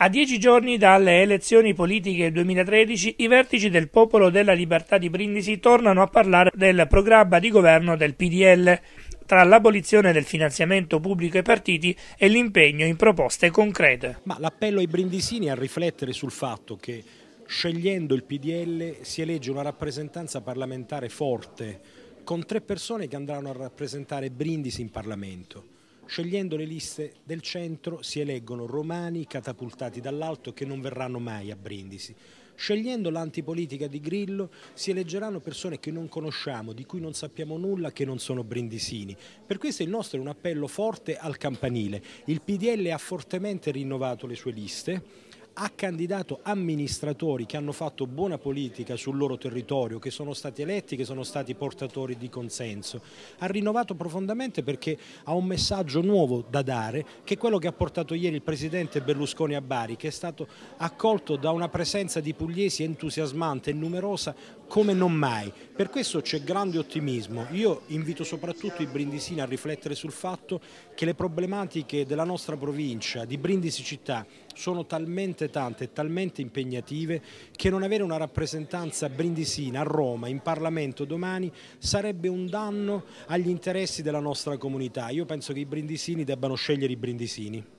A dieci giorni dalle elezioni politiche 2013, i vertici del Popolo della Libertà di Brindisi tornano a parlare del programma di governo del PDL, tra l'abolizione del finanziamento pubblico ai partiti e l'impegno in proposte concrete. Ma l'appello ai brindisini è a riflettere sul fatto che scegliendo il PDL si elegge una rappresentanza parlamentare forte, con tre persone che andranno a rappresentare Brindisi in Parlamento Scegliendo le liste del centro si eleggono romani catapultati dall'alto che non verranno mai a Brindisi. Scegliendo l'antipolitica di Grillo si eleggeranno persone che non conosciamo, di cui non sappiamo nulla, che non sono brindisini. Per questo il nostro è un appello forte al campanile. Il PDL ha fortemente rinnovato le sue liste ha candidato amministratori che hanno fatto buona politica sul loro territorio, che sono stati eletti, che sono stati portatori di consenso. Ha rinnovato profondamente perché ha un messaggio nuovo da dare, che è quello che ha portato ieri il Presidente Berlusconi a Bari, che è stato accolto da una presenza di pugliesi entusiasmante e numerosa come non mai. Per questo c'è grande ottimismo. Io invito soprattutto i brindisini a riflettere sul fatto che le problematiche della nostra provincia, di Brindisi città, sono talmente tante e talmente impegnative che non avere una rappresentanza brindisina a Roma, in Parlamento domani, sarebbe un danno agli interessi della nostra comunità. Io penso che i brindisini debbano scegliere i brindisini.